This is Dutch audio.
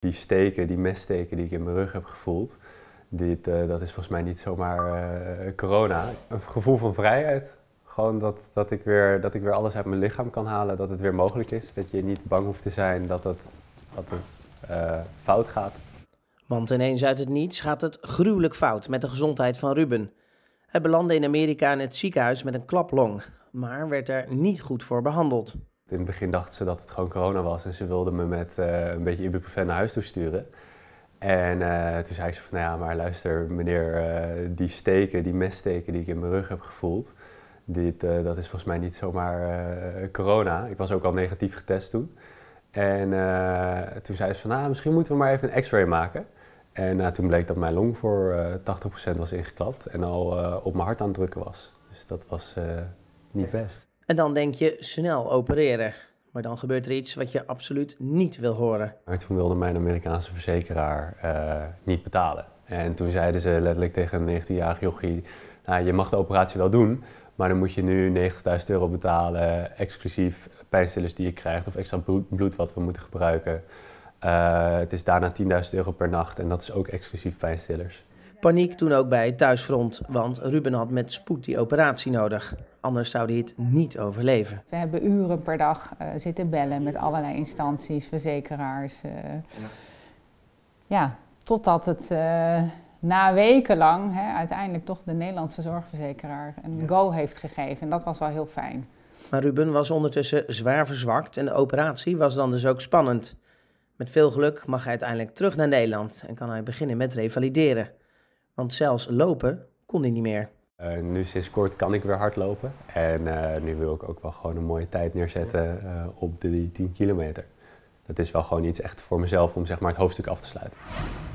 Die steken, die messteken die ik in mijn rug heb gevoeld, eh, dat is volgens mij niet zomaar eh, corona. Een gevoel van vrijheid. Gewoon dat, dat, ik weer, dat ik weer alles uit mijn lichaam kan halen, dat het weer mogelijk is. Dat je niet bang hoeft te zijn dat het, dat het eh, fout gaat. Want ineens uit het niets gaat het gruwelijk fout met de gezondheid van Ruben. Hij belandde in Amerika in het ziekenhuis met een klaplong, maar werd er niet goed voor behandeld. In het begin dachten ze dat het gewoon corona was en ze wilden me met eh, een beetje ibuprofen naar huis toe sturen. En eh, toen zei ze van, nou ja, maar luister meneer, eh, die steken, die messteken die ik in mijn rug heb gevoeld, dit, dat is volgens mij niet zomaar corona. Ik was ook al negatief getest toen. En toen zei ze van, nou, misschien moeten we maar even een x-ray maken. En toen bleek dat mijn long voor 80% was ingeklapt en al op mijn hart aan het drukken was. Dus dat was niet best. En dan denk je snel opereren. Maar dan gebeurt er iets wat je absoluut niet wil horen. Maar toen wilde mijn Amerikaanse verzekeraar eh, niet betalen. En toen zeiden ze letterlijk tegen een 19 jarige jochie... Nou, je mag de operatie wel doen, maar dan moet je nu 90.000 euro betalen... exclusief pijnstillers die je krijgt of extra bloed wat we moeten gebruiken. Eh, het is daarna 10.000 euro per nacht en dat is ook exclusief pijnstillers. Paniek toen ook bij het thuisfront, want Ruben had met spoed die operatie nodig. Anders zou hij het niet overleven. We hebben uren per dag eh, zitten bellen met allerlei instanties, verzekeraars. Eh. ja. totdat het eh, na wekenlang hè, uiteindelijk toch de Nederlandse zorgverzekeraar een go heeft gegeven. En dat was wel heel fijn. Maar Ruben was ondertussen zwaar verzwakt en de operatie was dan dus ook spannend. Met veel geluk mag hij uiteindelijk terug naar Nederland en kan hij beginnen met revalideren. Want zelfs lopen kon hij niet meer. Eh, nu sinds kort kan ik weer hardlopen. En eh, nu wil ik ook wel gewoon een mooie tijd neerzetten eh, op die 10 kilometer. Dat is wel gewoon iets echt voor mezelf om zeg maar, het hoofdstuk af te sluiten.